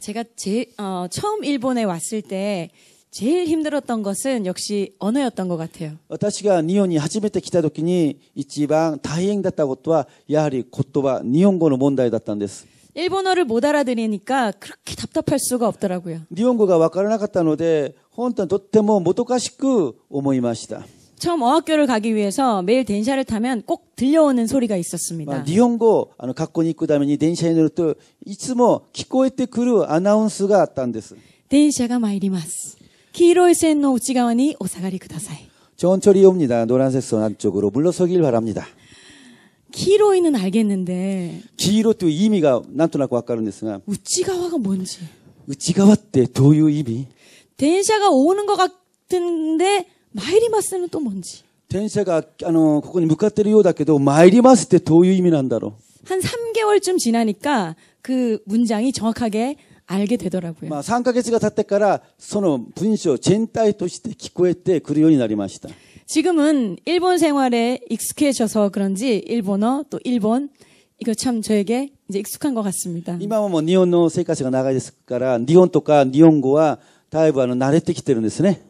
제가 제, 어, 처음 일본에 왔을 때 제일 힘들었던 것은 역시 언어였던 것 같아요. 私が日本に初めて来た時に一番大変だったことはやはり言葉日本語の問題だったんです 일본어를 못 알아들으니까 그렇게 답답할 수가 없더라고요. 일본어가 わからなかったので本当にとってももどかしく思いました。 처음 어학교를 가기 위해서 매일 덴샤를 타면 꼭 들려오는 소리가 있었습니다. 일본어 학교에 있다면 덴샤에乗るといつも聞こえてくるアナウンスがあったんです. 덴샤가 参ります.黄色い線の内側にお下がりください. 천천히 옵니다. 노란색 선 안쪽으로 물러서길 바랍니다. 기로이는 알겠는데. 기로と 의미가 なんとなくわかるんですが. 우치가와가 뭔지. 우치가와ってどういう意味? 덴샤가 오는 것 같은데 参ります는또 뭔지. 転生があのここに向かってるようだけど参りますってどういう意味なんだろう한 3개월쯤 지나니까 그 문장이 정확하게 알게 되더라고요. 3ヶ月が経ってからその文章全体として聞こえてくるようになりました. 지금은 일본 생활에 익숙해져서 그런지 일본어 또 일본 이거 참 저에게 이제 익숙한 것 같습니다. 今はもう日本の生活が長いですから、日本とか日本語はだいぶあの慣れてきてるんですね。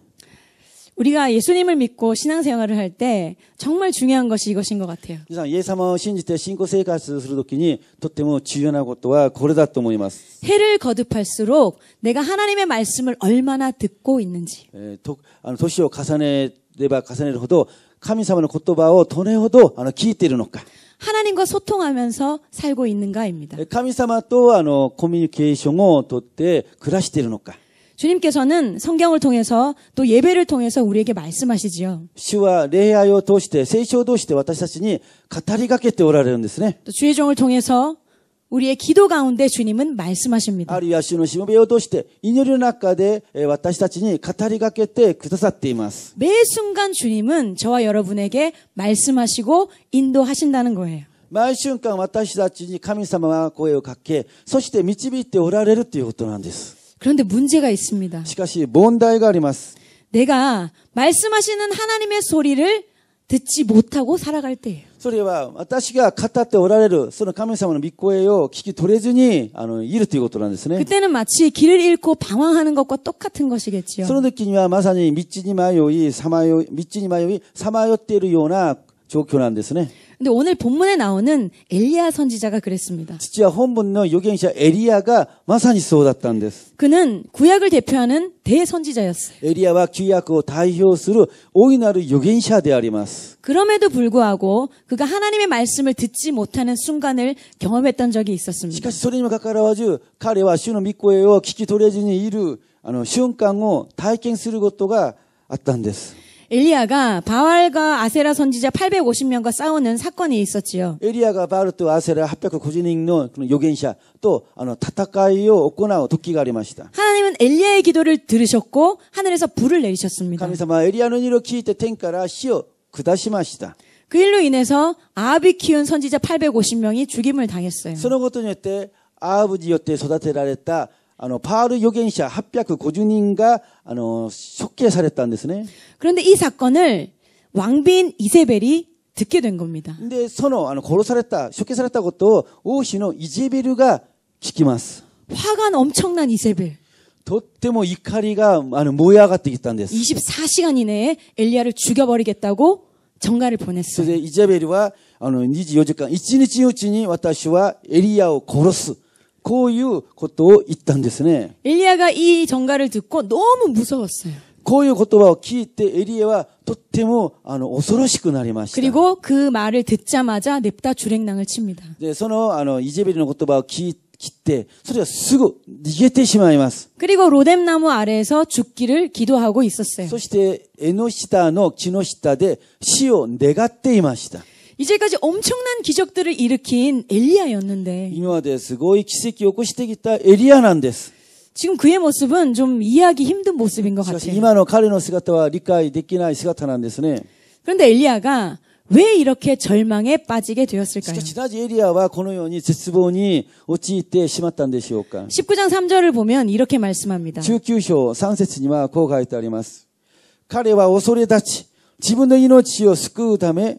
우리가 예수님을 믿고 신앙생활을 할 때 정말 중요한 것이 이것인 것 같아요. 예수様を信じて信仰生活する時にとても重要なことはこれだと思います. 해를 거듭할수록 내가 하나님의 말씀을 얼마나 듣고 있는지. 예, 도, 아, 도시를 重ねれば重ねるほど神様の言葉をどれほど聞いているのか. 하나님과 소통하면서 살고 있는가입니다. 神様とコミュニケーションをとって暮らしているのか. 주님께서는 성경을 통해서 또 예배를 통해서 우리에게 말씀하시지요. 시와 레하여 도시대 세시오 도시대 私たちに 가타리가케테 오라레는데 주의 종을 통해서 우리의 기도 가운데 주님은 말씀하십니다. 아리야 주의 신부여 도시대 이뇨의 中で私たちに 가타리가케테 구사사테이마스. 매 순간 주님은 저와 여러분에게 말씀하시고 인도하신다는 거예요. 毎瞬間私たちに神様が声をかけ、そして導いておられるということなんです。 그런데 문제가 있습니다. しかし問題があります. 내가 말씀하시는 하나님의 소리를 듣지 못하고 살아갈 때예요. それは私が語っておられるその神様の御声を聞き取れずにあのいるということなんですね. 그때는 마치 길을 잃고 방황하는 것과 똑같은 것이겠지요. その時にはまさに道に迷い、さまよい、道に迷い、さまよっているような状況なんですね。 근데 오늘 본문에 나오는 엘리야 선지자가 그랬습니다. 実は本文の預言者エリアがまさにそうだったんです. 그는 구약을 대표하는 대선지자였어요. 엘리야와 구약을 대표する 大いなる預言者であります. 그럼에도 불구하고 그가 하나님의 말씀을 듣지 못하는 순간을 경험했던 적이 있었습니다. しかしそれにもかかわらず彼は主の御声を聞き取れずにいるあの瞬間を体験することがあったんです。 엘리야가 바알과 아세라 선지자 850명과 싸우는 사건이 있었지요. 엘리야가 바알 또 아세라 합백과 고진행는 그런 요견샤 또 타타카이요 없거나 도끼가 아리마시다. 하나님은 엘리야의 기도를 들으셨고 하늘에서 불을 내리셨습니다. 하나님은 엘리야는 이렇게 이때 텐카라 시어 그다시마시다. 그 일로 인해서 아합이 키운 선지자 850명이 죽임을 당했어요. そのことによ아てアーブによって育てられた あの、パール預言者850人が、あの、処刑されたんですね。그런데이사건을왕빈이세벨이 그 듣게 된 겁니다. 근데 선호, 殺された, 쇼케された 것도 오시노 이제벨이가 聞きます. 화가 엄청난 이세벨. とっても怒りが모여갔다きたんです. 24시간 이내에 엘리야를 죽여버리겠다고 정가를 보냈어요. 이제벨이와24時間1日のうちに私はエリアを殺す こういうことを言ったんですね。エリアが이정가를듣고너무무서웠어요こういう言葉を聞いてエリアはとってもあの恐ろしくなりました。그리고그말을듣자마자주랭낭을칩니다で、そのあのイジェベリの言葉を聞いて切って、それはすぐ逃げてしまいます。그리고아래에서죽기를기도하고있었어요そして、ノの下の木の下で死を願っていました。 이제까지 엄청난 기적들을 일으킨 엘리야였는데 今まですごい奇跡を起こしてきたエリアなんです 지금 그의 모습은 좀 이해하기 힘든 모습인 것 같아요. 今の彼の姿は理解できない姿なんですね. 그런데 엘리야가 왜 이렇게 절망에 빠지게 되었을까요? しかしなぜエリアはこのように絶望に陥ってしまったんでしょうか? 19장 3절을 보면 이렇게 말씀합니다. 19章 3節にはこう書いてあります。彼は恐れ立ち、自分の命を救うため、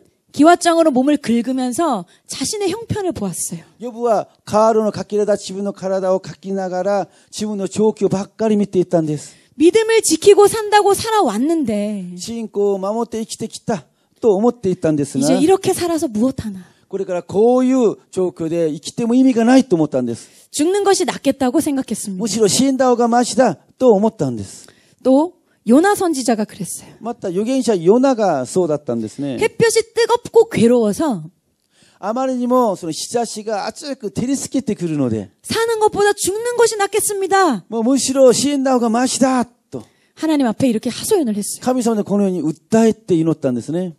기왓장으로 몸을 긁으면서 자신의 형편을 보았어요. 여부와 가로노 각기라다 지분노 가라다오 각기나가라 지분노 조교 박가리 밑에 있다는데 믿음을 지키고 산다고 살아왔는데 신고 마모때 이키때 기타 또 어머때 있다는데 이제 이렇게 살아서 무엇 하나 これからこういう状況で生きても意味がないと思ったんです. 그러니까 뭐 죽는 것이 낫겠다고 생각했습니다. 무시로 신다오가 맛이다 또思ったんです. 또 요나 선지자가 그랬어요. 맞다. 유견자 요나가 そうだったんですね. 햇볕이 뜨겁고 괴로워서 아まり니も 시자씨가 아が그く리스つけ 그르노데 사는 것보다 죽는 것이 낫겠습니다. 뭐 무시로 시엔다오가 맛이다. 또 하나님 앞에 이렇게 하소연을 했어요. 하나님께このよ이 웃다했대 이노たんですね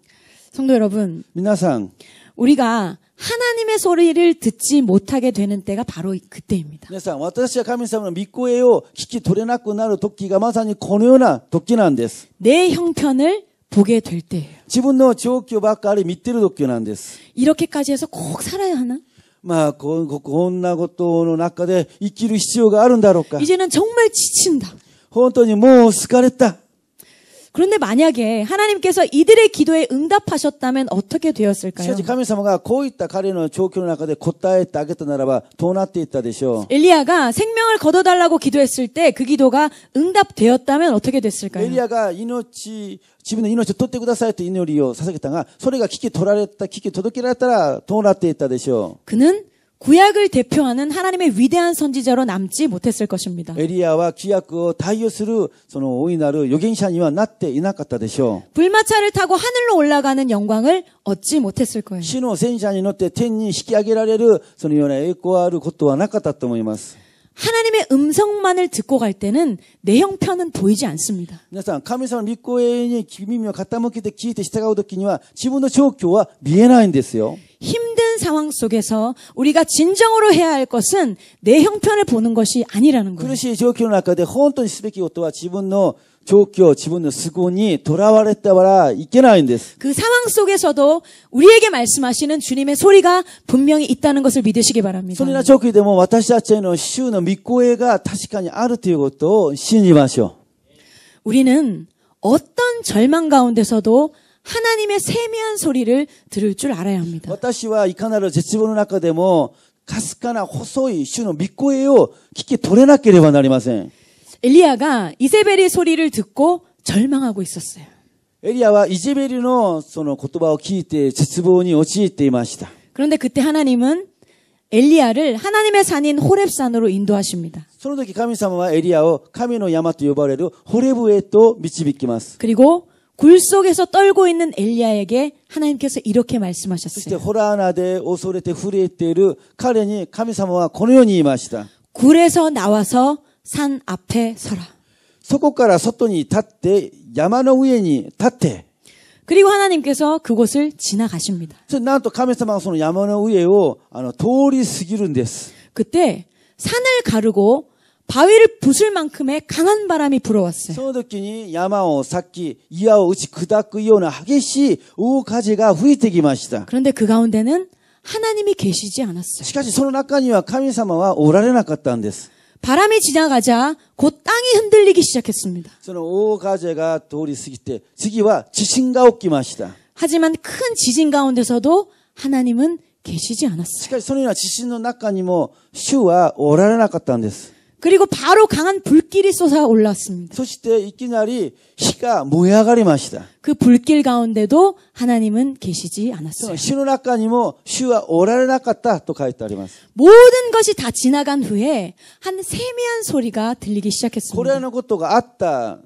성도 여러분, 민나상 우리가 하나님의 소리를 듣지 못하게 되는 때가 바로 그때입니다. 내 형편을 보게 될 때예요. 이렇게까지 해서 꼭 살아야 하나? まこんなことの中で生きる必要があるんだろうか이제는정말지친다本当にもう疲れた 그런데 만약에 하나님께서 이들의 기도에 응답하셨다면 어떻게 되었을까요? 하나님께서こういった彼の状況の中で答えてあげたならばどうなっていったでしょう? 엘리야가 생명을 걷어달라고 기도했을 때 그 기도가 응답되었다면 어떻게 됐을까요? 엘리야가 이노치 自分의命を取ってくださいと이りを捧げ사がそれが聞き取られた聞き届けられたらどうなっていっ다でしょう그는 구약을 대표하는 하나님의 위대한 선지자로 남지 못했을 것입니다. 에리야와 기약다이어스 오이나르 요겐샤니와 나이나갔다でし 불마차를 타고 하늘로 올라가는 영광을 얻지 못했을 거예요. 신호 센샤니 노때 텐니 引き上げられるそのような栄光あることはなかったと思い 하나님의 음성만을 듣고 갈 때는 내 형편은 보이지 않습니다. 여러분, 하나님 믿고 에 기미며 갖다 먹기 때 기대 시작가오 듣기니와 지분도 조교와 미에나인데요. 힘든 상황 속에서 우리가 진정으로 해야 할 것은 내 형편을 보는 것이 아니라는 거예요. 苦しい状況の中で本当にすべきことは自分の다그 상황 속에서도 우리에게 말씀하시는 주님의 소리가 분명히 있다는 것을 믿으시기 바랍니다. 우리는 어떤 절망 가운데서도 하나님의 세미한 소리를 들을 줄 알아야 합니다. 私は이かなる絶望の中でもかすかな細い主の御声を聞き取れなければなりません 엘리야가 이세벨의 소리를 듣고 절망하고 있었어요. 엘리야와 이세벨의 その言葉を聞いて絶望に陥っていました. 그런데 그때 하나님은 엘리야를 하나님의 산인 호렙산으로 인도하십니다. その時神様はエリアを神の山と呼ばれるホレブへと導きます。 그리고 굴 속에서 떨고 있는 엘리야에게 하나님께서 이렇게 말씀하셨어요. 호라나데 오소레 카레니 카미사와고노니 이마시다. 굴에서 나와서 산 앞에 서라. そこから外に立って山の上に立って 그리고 하나님께서 그곳을 지나가십니다. 카메사마가 야마노 위에 도리 스기룬데스. 그때 산을 가르고 바위를 부술 만큼의 강한 바람이 불어왔어요. その時に山をさっき岩を打ち砕くような激しい大風が吹いてきました. 그런데 그 가운데는 하나님이 계시지 않았어요. しかしその中には神様はおられなかったんです. 바람이 지나가자 곧 땅이 흔들리기 시작했습니다. その大風が通り過ぎて次は地震が起きました. 하지만 큰 지진 가운데서도 하나님은 계시지 않았어요. しかしそのような地震の中にも主はおられなかったんです。 그리고 바로 강한 불길이 쏟아 올랐습니다. そしていきなり 시가 무야가리 마시다. 그 불길 가운데도 하나님은 계시지 않았어요. 신호나카니모 슈와 오라레나갔다 또가있다ありま 모든 것이 다 지나간 후에 한 세미한 소리가 들리기 시작했습니다. 고래의 것도가 아따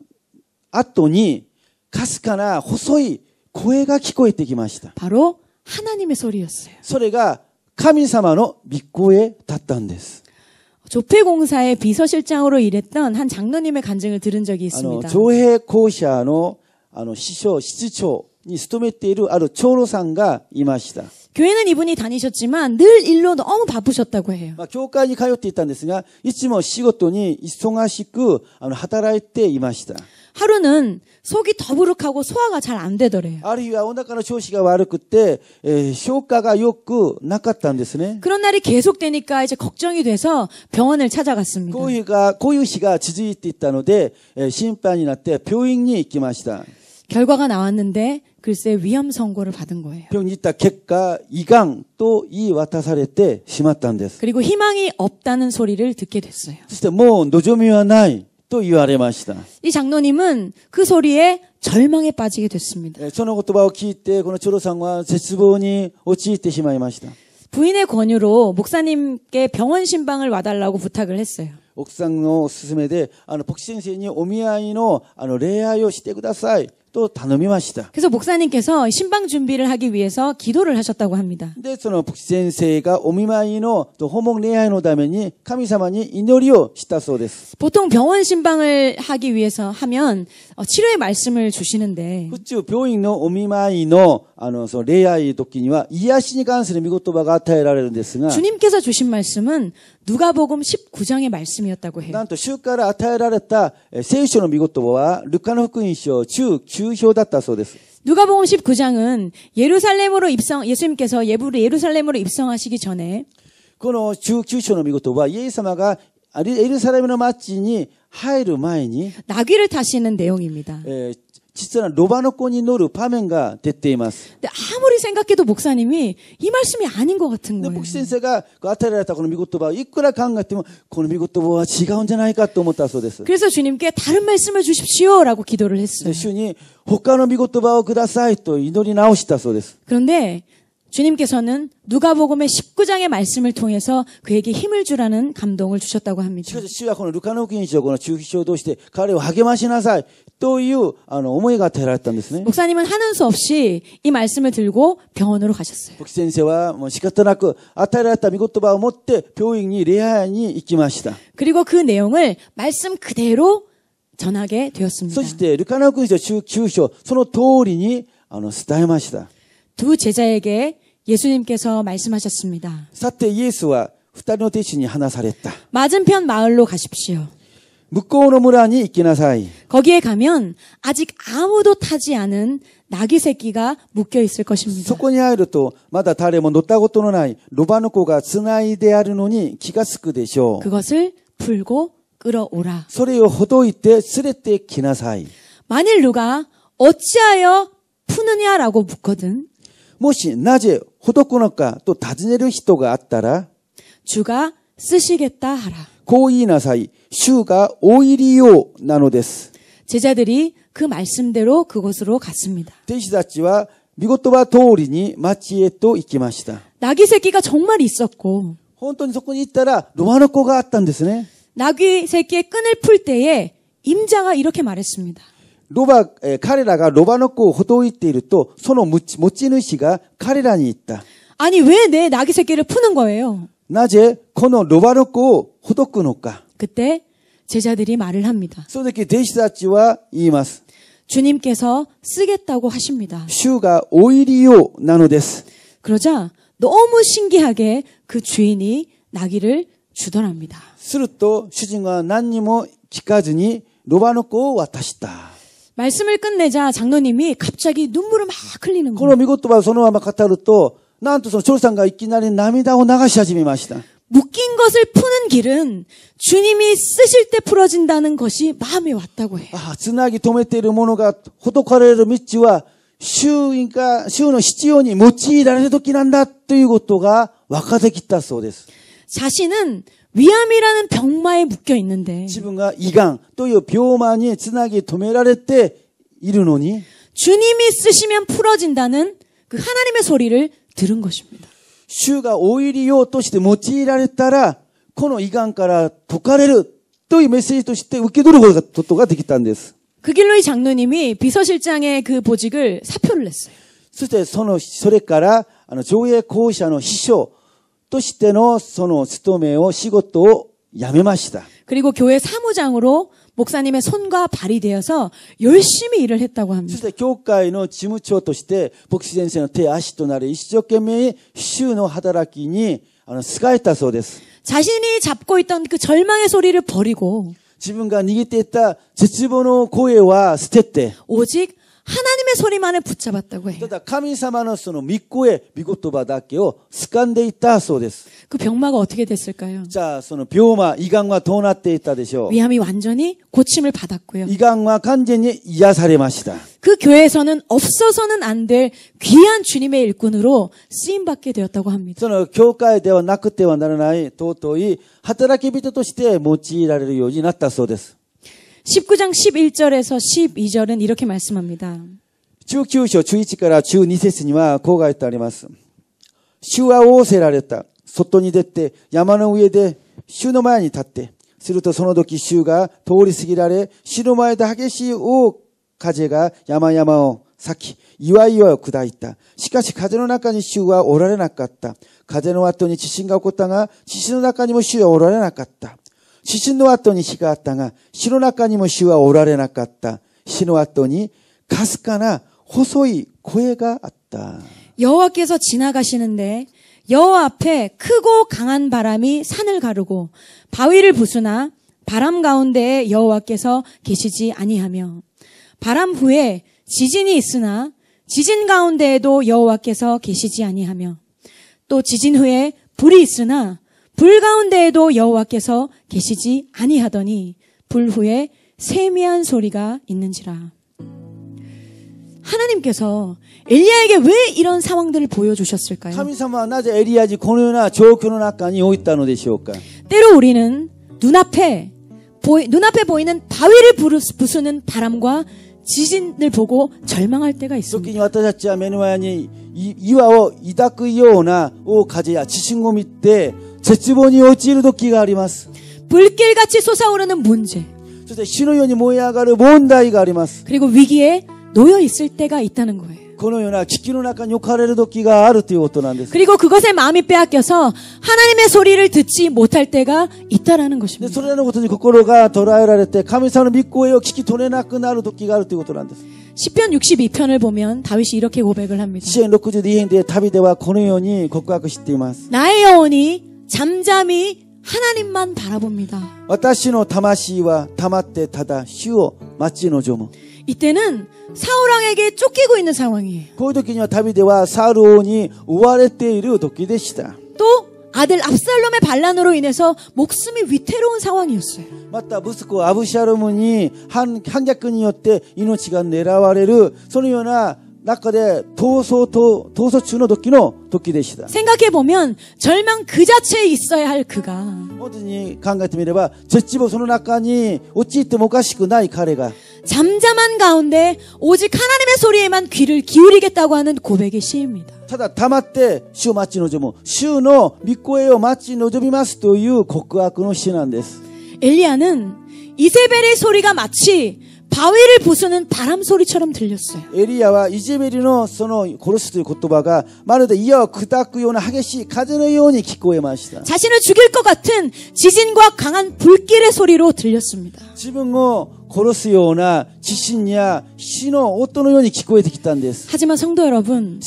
아또니 가스카나 호소이 고해가 聞こえてきました. 바로 하나님의 소리였어요. 소리가 神様の密航へ立ったんです。 조폐 공사의 비서실장으로 일했던 한 장로님의 간증을 들은 적이 있습니다. 조회 공사의 師匠, 시지초 に勤めているある長老さんがいました. 교회는 이분이 다니셨지만 늘 일로 너무 바쁘셨다고 해요. 교회에 가요 때있いたんですが시つも仕事に忙しく働いていました 하루는 속이 더부룩하고 소화가 잘 안 되더래요. 아리いはお카の調子が悪くて消化が良くなかったんですね 그런 날이 계속 되니까 이제 걱정이 돼서 병원을 찾아갔습니다. 고유가 고유시가 지지て다たので心配になって病院に行きました 결과가 나왔는데 글쎄 위험 선고를 받은 거예요. 병이다 있 객과 이강 또 이와타사레테 심았단데스. 그리고 희망이 없다는 소리를 듣게 됐어요. 진짜 뭐 노조미와 나이. 또 이와레 마시다. 이 장로님은 그 소리에 절망에 빠지게 됐습니다. その言葉を聞いてこのチョロさんは絶望に陥ってしまいました. 부인의 권유로 목사님께 병원 신방을 와달라고 부탁을 했어요. 奥さんの勧めで、あの、牧師先生にお見合いの、あの、恋愛をしてください。또 단음임하시다. 그래서 목사님께서 신방 준비를 하기 위해서 기도를 하셨다고 합니다. 근데 その복先生がお見舞いの訪問礼拝のために神様이祈りをしたそう데스 보통 병원 신방을 하기 위해서 하면 어, 치료의 말씀을 주시는데. 그죠. 병원의 오미마이의 노礼拝時には癒しに関する御言葉が与えられるんですが 주님께서 주신 말씀은 누가복음 19장의 말씀이었다고 해요. 난또 주から 与えられた聖書の 미고토와 루카노福音書 1 9表だったそうで 누가복음 19장은 예루살렘으로 입성 예수님께서 예부를 예루살렘으로 입성하시기 전에 この19章の御言葉イエス様がエルサレムの町に入る前に 나귀를 타시는 내용입니다. 実はロバの子に乗る場面が出ています。で、아무리생각해도목사님이이말씀이아닌것같은거예 요。 牧師先生が与えられたこの御言葉をいくら考えてもこの御言葉は違うんじゃないかと思ったそ그래서주님께다른말씀을주십시오라고기도를했어 그 요。 主に他の御言葉をくださいと祈り直したそうです。그런데 네, 주님께서는 누가복음의 19장의 말씀을 통해서 그에게 힘을 주라는 감동을 주셨다고 합니다. というあの思いが照らったんですね。목사님은하는수없이이말씀을들고병원으로가셨어요。 복先生はもう仕方なく与えられた御言葉を持って病院に礼拝に行きました。그리고그내용을말씀그대로전하게되었습니 다. そしてルカナ福音書9章その通りにあの伝えました。두제자에게 예수님께서 말씀하셨습니다. 사태 예수와 2人の弟子に話された. 맞은편 마을로 가십시오. 무거운어무라니 있기나사이. 거기에 가면 아직 아무도 타지 않은 나귀 새끼가 묶여 있을 것입니다. そ권이하이르ま 마다 も乗った다고のない이 로바누코가 い나이데아르노니 기가 쓰し데쇼 그것을 풀고 끌어오라. 소리を 호도이때 쓰레떼 き나 사이. 만일 누가 어찌하여 푸느냐라고 묻거든. 혹시 낮에 호ほどくの또다尋ねる人が가 왔더라. 주가 쓰시겠다 하라. 고이 나사이 슈가 오이리요 나노데스. 제자들이 그 말씀대로 그곳으로 갔습니다. 대시다치와 미고토바 도리니 마치에 또 이키마시다. 나귀 새끼가 정말 있었고. 혼돈이 속군이 있더라 로마노코가 왔단데스네 나귀 새끼의 끈을 풀 때에 임자가 이렇게 말했습니다. 로바, 카레라가 로마노코 호도이 때いると, 소노 모찌누시가 카레라니 있다. 아니 왜 내 나귀 새끼를 푸는 거예요? 낮에 코노 로바르코 호도쿠노까. 그때 제자들이 말을 합니다. 소데키 데시사치와 이마스. 주님께서 쓰겠다고 하십니다. 슈가 오일이요 나노데스. 그러자 너무 신기하게 그 주인이 나귀를 주더랍니다. 스루토 주인과 난니모 기까지니 로바노코 왔다시다. 말씀을 끝내자 장로님이 갑자기 눈물을 막 흘리는 거예요. 그럼 이것도 봐, 소노아마 카타르 또なんとその長さんがいきなり涙を流し始めました。 묶인 것을 푸는 길은 주님이 쓰실 때 풀어진다는 것이 마음에 왔다고 해요. 아, 즈나기 도메테르 모노가 호독하레르 미치와 슈인가 슈의 시지온이 모치라는 도끼 난다 ということが分かってきたそです 자신은 위암이라는 병마에 묶여 있는데. 지신과 이강 또 이 병마에 즈나기 도메라레ているのに 주님이 쓰시면 풀어진다는 그 하나님의 소리를 들은것입니다主が오일이요として用いられたらこの胃がから解かれるというメッセージとして受け取ることができたんです。그길로이장로님이비서실장의그보직을사표를냈어요そしてそのそれからあの上映講者の秘書としてのその務めを仕事をやめました。그리고교회사무장으로 목사님의 손과 발이 되어서 열심히 일을 했다고 합니다. 교회의 지무처 として牧師先生の手足となり一生懸命主の働きに使えたそうです 자신이 잡고 있던 그 절망의 소리를 버리고 自分が握っていた絶望の声は捨てて 오직 하나님의 소리만을 붙잡았다고 해요. 그 병마가 어떻게 됐을까요? 자, 병마 이강과 도나っていたでしょう. 위암이 완전히 고침을 받았고요. 이강과 완전히 이야사레마시다. 그 교회에서는 없어서는 안 될 귀한 주님의 일꾼으로 쓰임 받게 되었다고 합니다. 저는 교회ではなくてはならない尊い働き人として用いられるようになったそうです. 19장11절에서12절은이렇게말씀합니다19章11から12節にはこう書いてあります。主は仰せられた。外に出て山の上で主の前に立って。するとその時主が通り過ぎられ、主の前で激しい大風が山々を裂き、岩岩を砕いた。しかし風の中に主はおられなかった。風の後に地震が起こったが、地震の中にも主はおられなかった。父の後に死があったが、死の中にも死はおられなかった。死の後にかすかな細い声があった。 여호와께서 지나가시는데 여호와 앞에 크고 강한 바람이 산을 가르고 바위를 부수나 바람 가운데에 여호와께서 계시지 아니하며 바람 후에 지진이 있으나 지진 가운데에도 여호와께서 계시지 아니하며 또 지진 후에 불이 있으나 불 가운데에도 여호와께서 계시지 아니하더니 불 후에 세미한 소리가 있는지라. 하나님께서 엘리야에게 왜 이런 상황들을 보여주셨을까요? 神様はなぜエリア時このような状況の中に置いたのでし 때로 우리는 눈앞에 보이, 눈앞에 보이는 바위를 부수는 바람과 지진을 보고 절망할 때가 있습니다. 특히我たちは目の前に岩を抱くような大風や地震を見て 絶望に陥る時があります。 불길같이 솟아오르는 문제. 신호연이 모여가는 문제가 있습니다. 그리고 위기에 놓여 있을 때가 있다는 거예요. このような危機の中に置かれる時があるということなんです. 그리고 그것에 마음이 빼앗겨서 하나님의 소리를 듣지 못할 때가 있다라는 것입니다. それらのことに心が捉えられて神様の御声を聞き取れなくなる時があるということなんです. 시편 62편을 보면 다윗이 이렇게 고백을 합니다. 시편 62편의 다윗은 このように告白しています. 나의 영혼이 잠잠히 하나님만 바라봅니다. 私の魂はたってただ主を待ち望む 이때는 사울 왕에게 쫓기고 있는 상황이에요. 그時にはダビはサウに追われている時でした또 아들 압살롬의 반란으로 인해서 목숨이 위태로운 상황이었어요. 맞다. 부스코 아브샬롬이 한 반격에 의해 命が狙われるそのような 中で闘争と闘争中の時の時でした생각해보면절망그자체에있어야할그가本当に考えてみれば絶望その中に陥ってもおかしくない彼が잠잠한가운데오직하나님의소리에만귀를기울이겠다고하는고백의시입니다ただ黙って主を待ち望む主の御声を待ち望みますという告白の詩なんです엘리야는이세벨의소리が마치 바위를 부수는 바람 소리처럼 들렸어요. 에리야와 이제벨이노 고로스도 고토바가 마르데 이어 그다쿠요나 하게시 카즈노요니 기코에마시다. 자신을 죽일 것 같은 지진과 강한 불길의 소리로 들렸습니다. 지붕어 뭐 고로스요나 지신야 이 신호 어떤 노요이 기코에듣기단데스. 하지만 성도 여러분,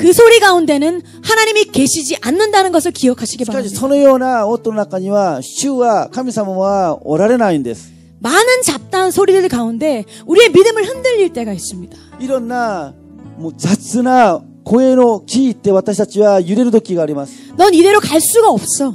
그 소리 가운데는 하나님이 계시지 않는다는 것을 기억하시기 바랍니다. 시의요나 어떤 노나카니와 슈와 카미사모와 오라레나인데스. 많은 잡다한 소리들 가운데 우리의 믿음을 흔들릴 때가 있습니다. 이런나뭐 잣스나 고해노 기때 우私たちは揺れる時があります.넌 이대로 갈 수가 없어.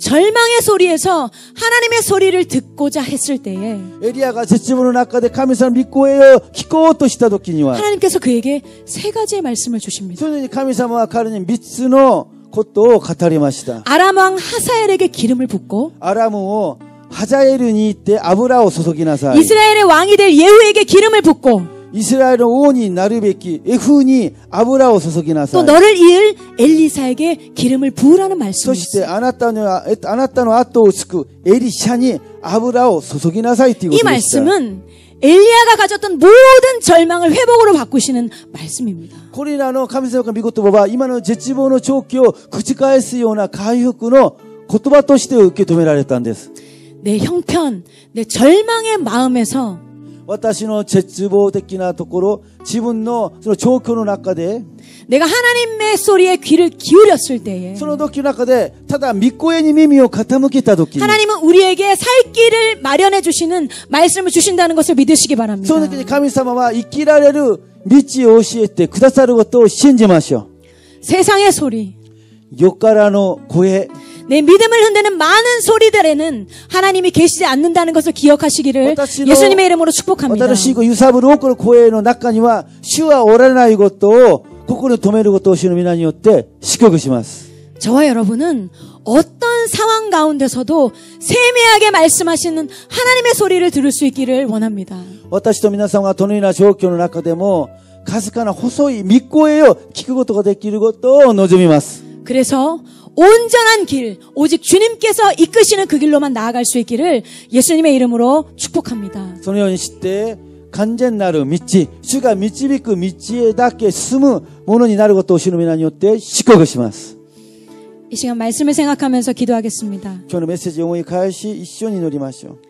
절망의 소리에서 하나님의 소리를 듣고자 했을 때에 에리아가 제집으로 나가되 하나님 믿고해요. 기꺼도 시다 도끼니와 하나님께서 그에게 세 가지의 말씀을 주십니다. 하나님와하르님미츠노곧도 가타리마시다. 아람 왕 하사엘에게 기름을 붓고 아람 왕 하자엘은 이때 아브라오 소속이나사 이스라엘의 왕이 될 예후에게 기름을 붓고 이스라엘은 오니 나르베키 에훈이 아브라오 소속이 나사. 또 너를 이을 엘리사에게 기름을 부으라는 말씀이 있어요. 아나타노 아토스크 엘리샤니 아브라오 소속이 나사이 이 말씀은 엘리야가 가졌던 모든 절망을 회복으로 바꾸시는 말씀입니다. 코리나노 카감사카 미국도 봐봐. 이만은 제치보노 조오구치카에스요나 가이흑구노 고토바토시대 이렇게 도매라 했다 데스. 내 형편, 내 절망의 마음에서 私の絶望的なところ、自分のその状況の中で、내가하나님의소리에귀를기울였을때 에、 その時の中で、ただ御声に耳を傾けた時に、하나님은우리에게살길을마련해주시는말씀을주신다는것을믿으시기바랍니 다。 その時に神様は生きられる道を教えてくださることを信じましょう。세상의소 리。 よからの声。내 믿음을 흔드는 많은 소리들에는 하나님이 계시지 않는다는 것을 기억하시기를 예수님의 이름으로 축복합니다. 私の私のユーサブルをこの声の中には主はおられないことを心に留めることを主の皆によって祝福します 저와 여러분은 어떤 상황 가운데서도 세미하게 말씀하시는 하나님의 소리를 들을 수 있기를 원합니다. 私と皆さんはどのような状況の中でもかすかな細い密声を聞くことができることを望みます。 그래서 온전한 길, 오직 주님께서 이끄시는 그 길로만 나아갈 수 있기를 예수님의 이름으로 축복합니다. 소년 시대 간젠 나루 믿지, 주가 믿지 믿고 믿지에 닿게 숨무 모는 이날루 것도 오시는 미나니오 때시커거시마스이 시간 말씀을 생각하면서 기도하겠습니다. 오늘 메시지 영웅이 가시 이시온이 노리마시오.